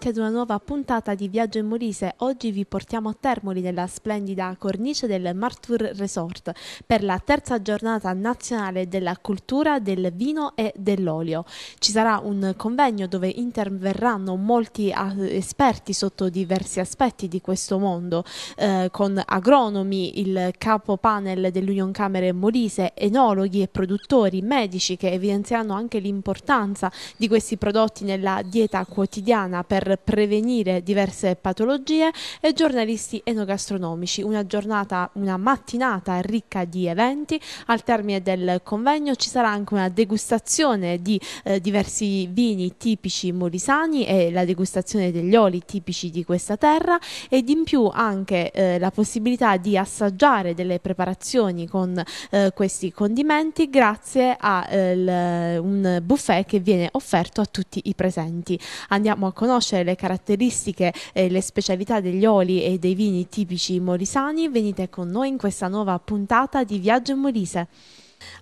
benvenuti ad una nuova puntata di Viaggio in Molise. Oggi vi portiamo a Termoli nella splendida cornice del Martour Resort per la terza giornata nazionale della cultura del vino e dell'olio. Ci sarà un convegno dove interverranno molti eh, esperti sotto diversi aspetti di questo mondo, eh, con agronomi, il capo panel dell'Union Camere Molise, enologhi e produttori, medici che evidenzieranno anche l'importanza di questi prodotti nella dieta quotidiana per prevenire diverse patologie e giornalisti enogastronomici. Una giornata, una mattinata ricca di eventi. Al termine del convegno ci sarà anche una degustazione di eh, diversi vini tipici molisani e la degustazione degli oli tipici di questa terra ed in più anche eh, la possibilità di assaggiare delle preparazioni con eh, questi condimenti grazie a eh, l, un buffet che viene offerto a tutti i presenti. Andiamo a conoscere conoscere le caratteristiche e eh, le specialità degli oli e dei vini tipici molisani, venite con noi in questa nuova puntata di Viaggio in Molise.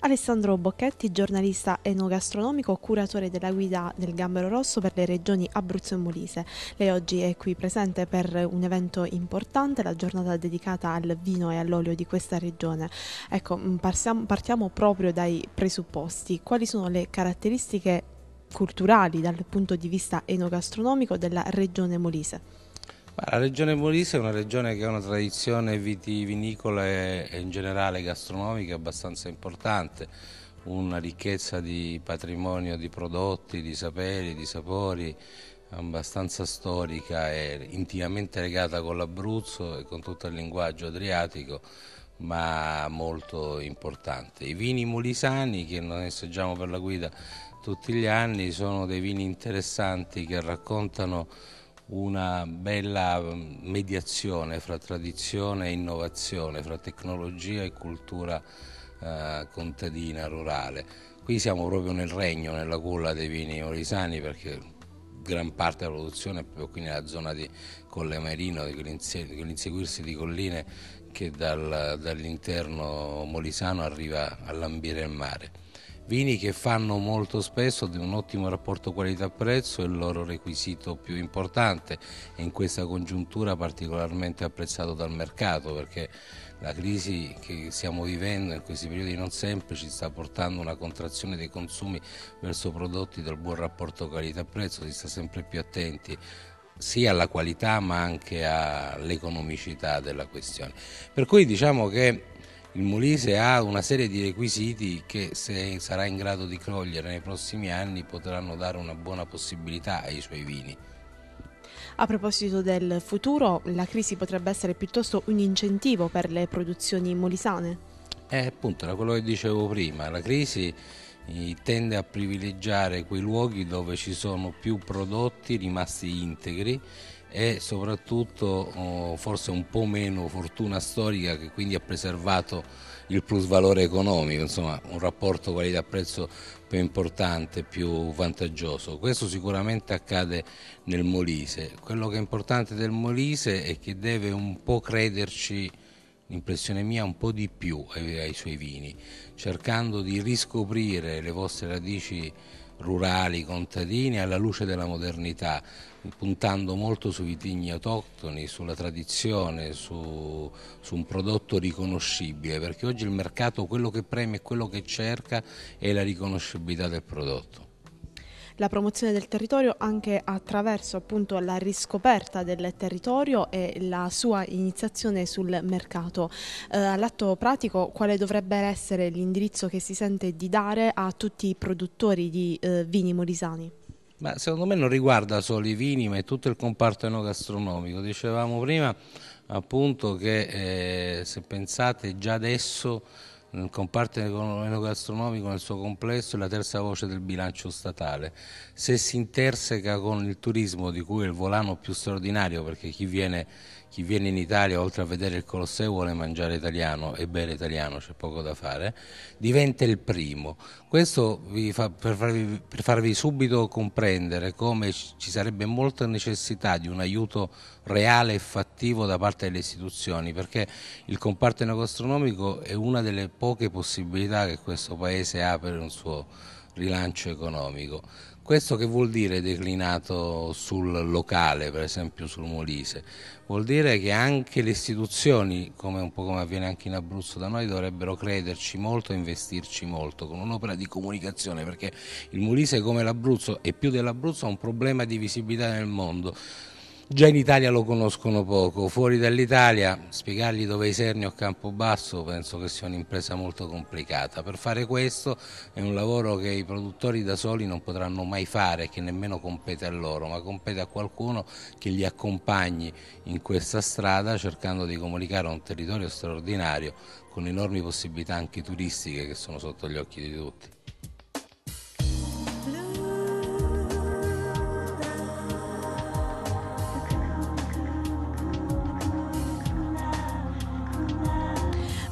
Alessandro Bocchetti, giornalista enogastronomico, curatore della guida del Gambero Rosso per le regioni Abruzzo e Molise. Lei oggi è qui presente per un evento importante, la giornata dedicata al vino e all'olio di questa regione. Ecco, partiamo proprio dai presupposti. Quali sono le caratteristiche culturali dal punto di vista enogastronomico della regione Molise? La regione Molise è una regione che ha una tradizione vitivinicola e in generale gastronomica abbastanza importante, una ricchezza di patrimonio di prodotti, di saperi, di sapori abbastanza storica e intimamente legata con l'Abruzzo e con tutto il linguaggio adriatico ma molto importante. I vini molisani che noi assaggiamo per la guida tutti gli anni sono dei vini interessanti che raccontano una bella mm, mediazione fra tradizione e innovazione, fra tecnologia e cultura eh, contadina rurale. Qui siamo proprio nel regno, nella culla dei vini molisani perché gran parte della produzione è proprio qui nella zona di Colle Marino, di quell'inseguirsi di colline che dal, dall'interno molisano arriva a lambire il mare. Vini che fanno molto spesso di un ottimo rapporto qualità-prezzo è il loro requisito più importante e in questa congiuntura particolarmente apprezzato dal mercato perché la crisi che stiamo vivendo in questi periodi non semplici sta portando una contrazione dei consumi verso prodotti del buon rapporto qualità-prezzo, si sta sempre più attenti sia alla qualità ma anche all'economicità della questione. Per cui diciamo che il Molise ha una serie di requisiti che se sarà in grado di cogliere nei prossimi anni potranno dare una buona possibilità ai suoi vini. A proposito del futuro, la crisi potrebbe essere piuttosto un incentivo per le produzioni molisane? Eh, appunto, era quello che dicevo prima, la crisi tende a privilegiare quei luoghi dove ci sono più prodotti rimasti integri e soprattutto oh, forse un po' meno fortuna storica che quindi ha preservato il plus valore economico, insomma un rapporto qualità-prezzo più importante, più vantaggioso. Questo sicuramente accade nel Molise. Quello che è importante del Molise è che deve un po' crederci l'impressione mia, un po' di più ai, ai suoi vini, cercando di riscoprire le vostre radici rurali, contadine, alla luce della modernità, puntando molto sui vitigni autoctoni, sulla tradizione, su, su, un prodotto riconoscibile, perché oggi il mercato quello che preme e quello che cerca è la riconoscibilità del prodotto la promozione del territorio anche attraverso appunto la riscoperta del territorio e la sua iniziazione sul mercato. Eh, all'atto pratico quale dovrebbe essere l'indirizzo che si sente di dare a tutti i produttori di eh, vini molisani? Ma secondo me non riguarda solo i vini, ma è tutto il comparto enogastronomico. Dicevamo prima appunto che eh, se pensate già adesso nel comparto enogastronomico nel suo complesso è la terza voce del bilancio statale. Se si interseca con il turismo, di cui è il volano più straordinario, perché chi viene chi viene in Italia oltre a vedere il Colosseo vuole mangiare italiano e bere italiano, c'è poco da fare, diventa il primo. Questo fa, per, farvi, per farvi subito comprendere come ci sarebbe molta necessità di un aiuto reale e fattivo da parte delle istituzioni, perché il comparto enogastronomico è una delle poche possibilità che questo Paese ha per un suo rilancio economico. Questo che vuol dire declinato sul locale, per esempio sul Molise? Vuol dire che anche le istituzioni, come un po' come avviene anche in Abruzzo da noi, dovrebbero crederci molto e investirci molto con un'opera di comunicazione, perché il Molise come l'Abruzzo e più dell'Abruzzo ha un problema di visibilità nel mondo già in Italia lo conoscono poco, fuori dall'Italia spiegargli dove i Serni o Campobasso penso che sia un'impresa molto complicata. Per fare questo è un lavoro che i produttori da soli non potranno mai fare, che nemmeno compete a loro, ma compete a qualcuno che li accompagni in questa strada cercando di comunicare un territorio straordinario con enormi possibilità anche turistiche che sono sotto gli occhi di tutti.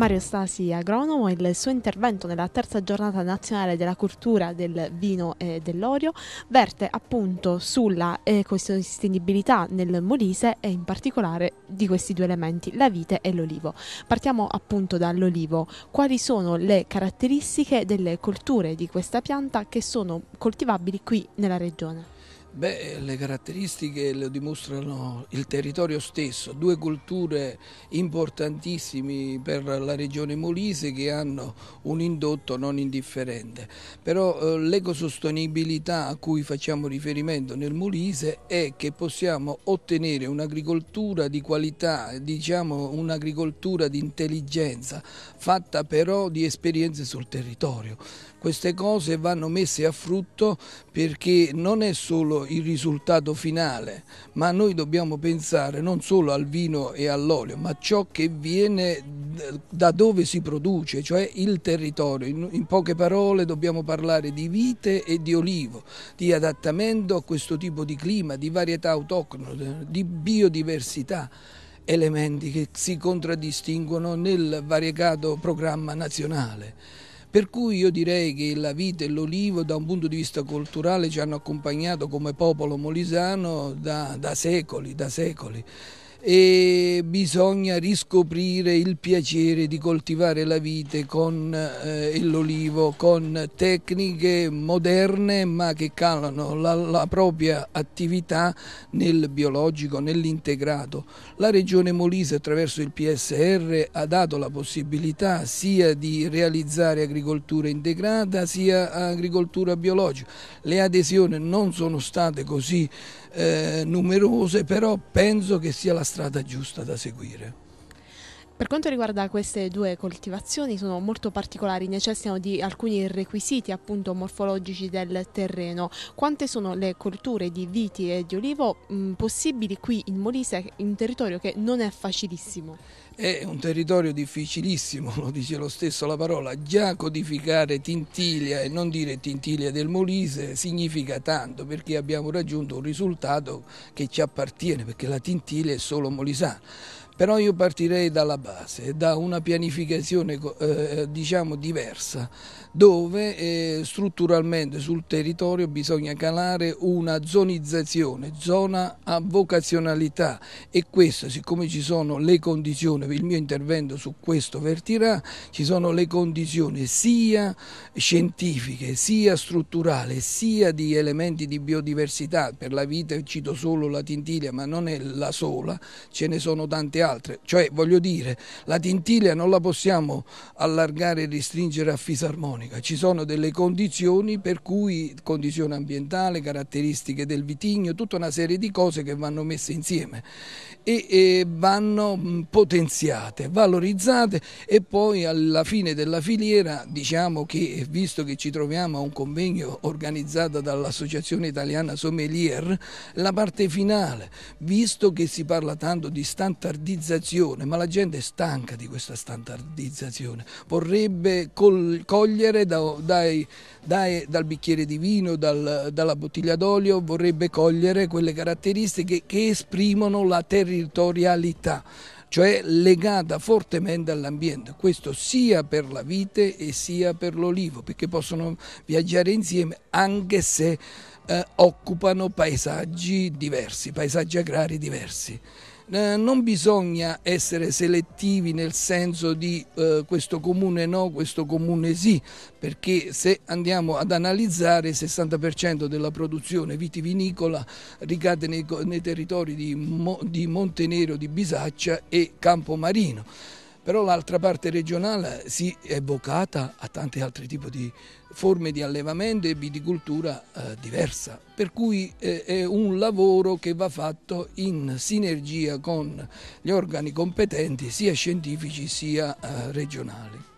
Mario Stasi, agronomo, il suo intervento nella terza giornata nazionale della cultura del vino e dell'olio verte appunto sulla ecosostenibilità eh, nel Molise e in particolare di questi due elementi, la vite e l'olivo. Partiamo appunto dall'olivo. Quali sono le caratteristiche delle colture di questa pianta che sono coltivabili qui nella regione? Beh, le caratteristiche lo dimostrano il territorio stesso, due culture importantissime per la regione Molise che hanno un indotto non indifferente, però eh, l'ecosostenibilità a cui facciamo riferimento nel Molise è che possiamo ottenere un'agricoltura di qualità, diciamo un'agricoltura di intelligenza, fatta però di esperienze sul territorio. Queste cose vanno messe a frutto perché non è solo il risultato finale, ma noi dobbiamo pensare non solo al vino e all'olio, ma a ciò che viene da dove si produce, cioè il territorio. In, in poche parole dobbiamo parlare di vite e di olivo, di adattamento a questo tipo di clima, di varietà autoctone, di biodiversità elementi che si contraddistinguono nel variegato programma nazionale. Per cui io direi che la vite e l'olivo da un punto di vista culturale ci hanno accompagnato come popolo molisano da, da secoli, da secoli e bisogna riscoprire il piacere di coltivare la vite con eh, l'olivo, con tecniche moderne ma che calano la, la propria attività nel biologico, nell'integrato. La regione Molise attraverso il PSR ha dato la possibilità sia di realizzare agricoltura integrata sia agricoltura biologica. Le adesioni non sono state così eh, numerose, però penso che sia la strada giusta da seguire. Per quanto riguarda queste due coltivazioni sono molto particolari, necessitano di alcuni requisiti appunto morfologici del terreno. Quante sono le colture di viti e di olivo mh, mm, possibili qui in Molise, in un territorio che non è facilissimo? È un territorio difficilissimo, lo dice lo stesso la parola, già codificare Tintilia e non dire Tintilia del Molise significa tanto perché abbiamo raggiunto un risultato che ci appartiene perché la Tintilia è solo molisana però io partirei dalla base, da una pianificazione eh, diciamo diversa, dove eh, strutturalmente sul territorio bisogna calare una zonizzazione, zona a vocazionalità e questo, siccome ci sono le condizioni, il mio intervento su questo vertirà, ci sono le condizioni sia scientifiche, sia strutturali, sia di elementi di biodiversità, per la vita cito solo la tintilia, ma non è la sola, ce ne sono tante altre altre, cioè voglio dire la tintilia non la possiamo allargare e restringere a fisarmonica, ci sono delle condizioni per cui condizione ambientale, caratteristiche del vitigno, tutta una serie di cose che vanno messe insieme e, e vanno potenziate, valorizzate e poi alla fine della filiera diciamo che visto che ci troviamo a un convegno organizzato dall'Associazione Italiana Sommelier, la parte finale, visto che si parla tanto di standard standardizzazione, ma la gente è stanca di questa standardizzazione, vorrebbe col, cogliere da, dai, dai, dal bicchiere di vino, dal, dalla bottiglia d'olio, vorrebbe cogliere quelle caratteristiche che esprimono la territorialità cioè legata fortemente all'ambiente, questo sia per la vite e sia per l'olivo, perché possono viaggiare insieme anche se eh, occupano paesaggi diversi, paesaggi agrari diversi. Eh, non bisogna essere selettivi nel senso di eh, questo comune no, questo comune sì, perché se andiamo ad analizzare il 60% della produzione vitivinicola ricade nei, nei territori di, di Montenero, di Bisaccia e Campomarino però l'altra parte regionale si è vocata a tanti altri tipi di forme di allevamento e viticoltura eh, diversa, per cui eh, è un lavoro che va fatto in sinergia con gli organi competenti sia scientifici sia eh, regionali.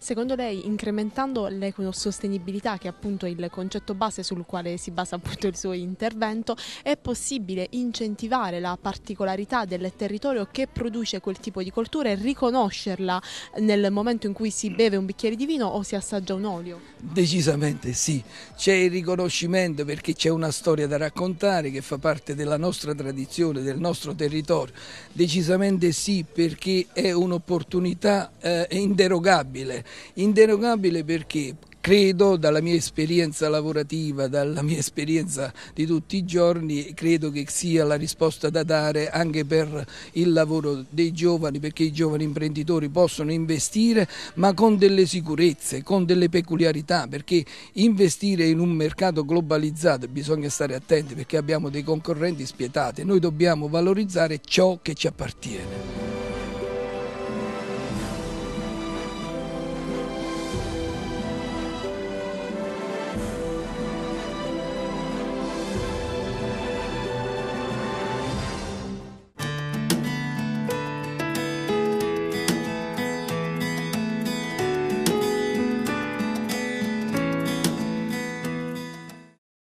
Secondo lei, incrementando l'ecosostenibilità, che è appunto il concetto base sul quale si basa appunto il suo intervento, è possibile incentivare la particolarità del territorio che produce quel tipo di coltura e riconoscerla nel momento in cui si beve un bicchiere di vino o si assaggia un olio? Decisamente sì, c'è il riconoscimento perché c'è una storia da raccontare che fa parte della nostra tradizione, del nostro territorio. Decisamente sì perché è un'opportunità eh, inderogabile inderogabile perché credo dalla mia esperienza lavorativa, dalla mia esperienza di tutti i giorni, credo che sia la risposta da dare anche per il lavoro dei giovani, perché i giovani imprenditori possono investire ma con delle sicurezze, con delle peculiarità, perché investire in un mercato globalizzato bisogna stare attenti perché abbiamo dei concorrenti spietati, noi dobbiamo valorizzare ciò che ci appartiene.